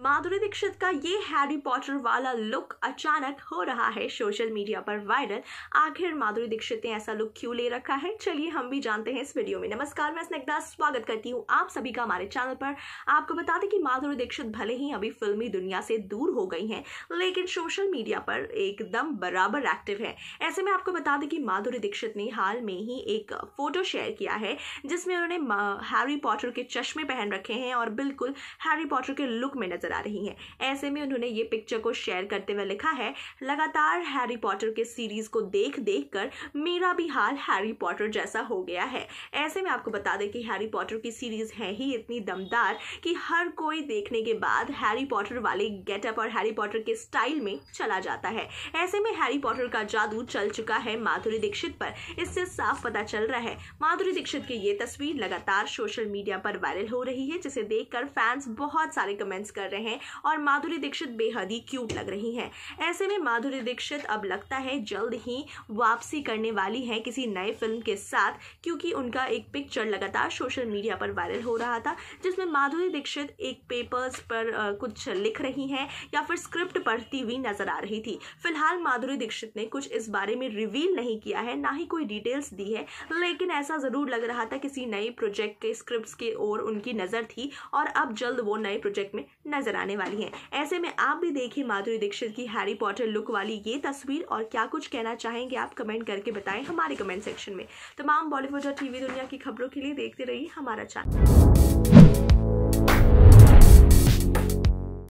माधुरी दीक्षित का ये Harry Potter वाला लुक अचानक हो रहा है सोशल मीडिया पर वायरल आखिर माधुरी दीक्षित ने ऐसा लुक क्यों ले रखा है चलिए हम भी जानते हैं इस वीडियो में नमस्कार मैं स्नेग्धा स्वागत करती हूँ आप सभी का हमारे चैनल पर आपको बता दें कि माधुरी दीक्षित भले ही अभी फिल्मी दुनिया से दूर हो गई हैं लेकिन सोशल मीडिया पर एकदम बराबर एक्टिव है ऐसे में आपको बता दें कि माधुरी दीक्षित ने हाल में ही एक फोटो शेयर किया है जिसमें उन्होंने हैरी पॉटर के चश्मे पहन रखे हैं और बिल्कुल हैरी पॉटर के लुक में नजर नजर आ रही हैं ऐसे में उन्होंने ये पिक्चर को शेयर करते हुए लिखा है लगातार हैरी पॉटर के सीरीज को देख देख कर मेरा भी हाल हैरी पॉटर जैसा हो गया है ऐसे में आपको बता दें कि हैरी पॉटर की सीरीज है ही इतनी दमदार कि हर कोई देखने के बाद हैरी पॉटर वाले गेटअप और हैरी पॉटर के स्टाइल में चला जाता है ऐसे में हैरी पॉटर का जादू चल चुका है माधुरी दीक्षित पर इससे साफ पता चल रहा है माधुरी दीक्षित की ये तस्वीर लगातार सोशल मीडिया पर वायरल हो रही है जिसे देखकर फैंस बहुत सारे कमेंट्स कर रहे हैं रहे हैं और माधुरी दीक्षित बेहद ही क्यूट लग रही हैं ऐसे में माधुरी दीक्षित अब लगता है जल्द ही वापसी करने वाली हैं किसी नए फिल्म के साथ क्योंकि उनका एक पिक्चर लगातार सोशल मीडिया पर वायरल हो रहा था जिसमें माधुरी दीक्षित एक पेपर्स पर आ, कुछ लिख रही हैं या फिर स्क्रिप्ट पढ़ती हुई नजर आ रही थी फिलहाल माधुरी दीक्षित ने कुछ इस बारे में रिवील नहीं किया है ना ही कोई डिटेल्स दी है लेकिन ऐसा ज़रूर लग रहा था किसी नए प्रोजेक्ट के स्क्रिप्ट के ओर उनकी नज़र थी और अब जल्द वो नए प्रोजेक्ट में नजर नजर आने वाली हैं ऐसे में आप भी देखिए माधुरी दीक्षित की हैरी पॉटर लुक वाली ये तस्वीर और क्या कुछ कहना चाहेंगे आप कमेंट करके बताएं हमारे कमेंट सेक्शन में तमाम बॉलीवुड और टीवी दुनिया की खबरों के लिए देखते रहिए हमारा चैनल